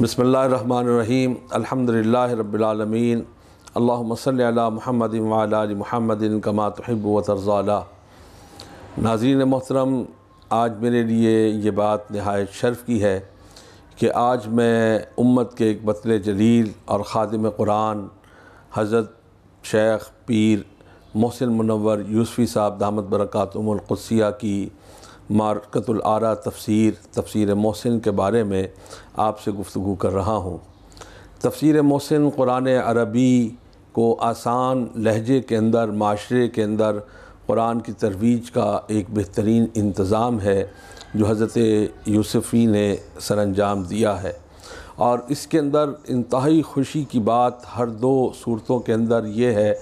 बसमीम अलहमदिल्ला रबालमीन अल्लासल महमद वाल महमदिन कमा तहब व नाजीन मोहतरम आज मेरे लिए ये बात नहायत शर्फ की है कि आज मैं उम्मत के एक बतल जलील और ख़ादम कुरान हज़रत शेख पीर मोहसिन मुनवर यूसफ़ी साहब दामद बरक़ात उमरक़ुसिया की मार्कतुल आरा तफसीर तफसीर मोहसिन के बारे में आपसे गुफ्तु कर रहा हूँ तफसीर मोहसिन कुरान अरबी को आसान लहजे के अंदर माशरे के अंदर कुरान की तरवीज का एक बेहतरीन इंतज़ाम है जो हज़रत यूसफ़ी ने सर अंजाम दिया है और इसके अंदर इंतहाई खुशी की बात हर दो सूरतों के अंदर ये है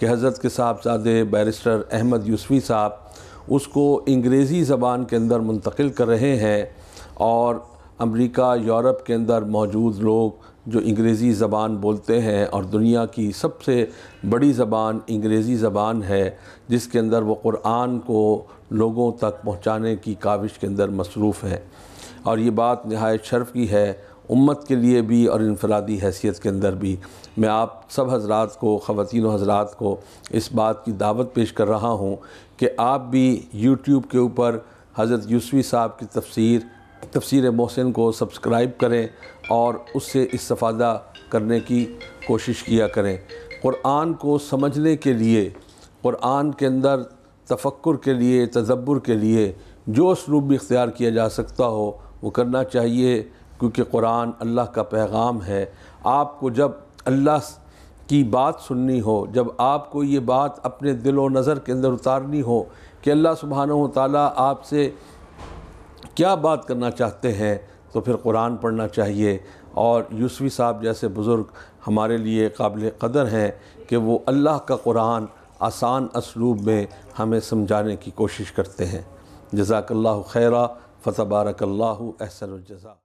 कि हज़रत के साहबजादे बैरिस्टर अहमद यूसफ़ी साहब उसको अंग्रेज़ी ज़बान के अंदर मुंतकिल कर रहे हैं और अमेरिका यूरोप के अंदर मौजूद लोग जो अंग्रेज़ी ज़बान बोलते हैं और दुनिया की सबसे बड़ी ज़बान अंग्रेज़ी ज़बान है जिसके अंदर वो कुरान को लोगों तक पहुँचाने की काविश के अंदर मसरूफ़ हैं और ये बात नहायत शर्फ की है उम्मत के लिए भी और इनफरादी हैसियत के अंदर भी मैं आप सब हजरात को ख़वान हजरात को इस बात की दावत पेश कर रहा हूँ कि आप भी यूट्यूब के ऊपर हज़रत यूसवी साहब की तफसीर तफसीर मोहसिन को सब्सक्राइब करें और उससे इस्तफ़ादा करने की कोशिश किया करें क़ुरान को समझने के लिए क़ुरान के अंदर तफक्र के लिए तजब्बर के लिए जो उसलूब भी इख्तियार किया जा सकता हो वो करना चाहिए क्योंकि कुरान अल्लाह का पैगाम है आपको जब अल्लाह की बात सुननी हो जब आपको ये बात अपने दिल और नज़र के अंदर उतारनी हो कि अल्लाह सुबहाना ताली आपसे क्या बात करना चाहते हैं तो फिर कुरान पढ़ना चाहिए और यूसवी साहब जैसे बुज़ुर्ग हमारे लिए काबिल कदर हैं कि वो अल्लाह का कुरान आसान असलूब में हमें समझाने की कोशिश करते हैं जजाकल्ला खैरा फ़तबारकल्ला अहसन जजा